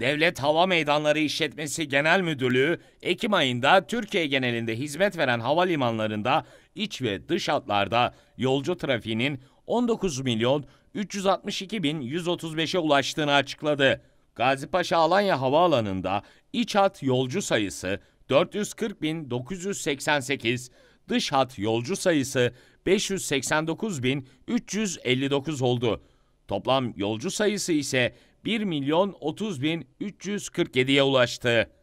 Devlet Hava Meydanları İşletmesi Genel Müdürlüğü Ekim ayında Türkiye genelinde hizmet veren havalimanlarında iç ve dış hatlarda yolcu trafiğinin 19 milyon 362 bin 135'e ulaştığını açıkladı. Gazipaşa Alanya Havaalanı'nda iç hat yolcu sayısı 440 bin 988, dış hat yolcu sayısı 589 bin 359 oldu. Toplam yolcu sayısı ise 1 milyon 30 bin 347'ye ulaştı.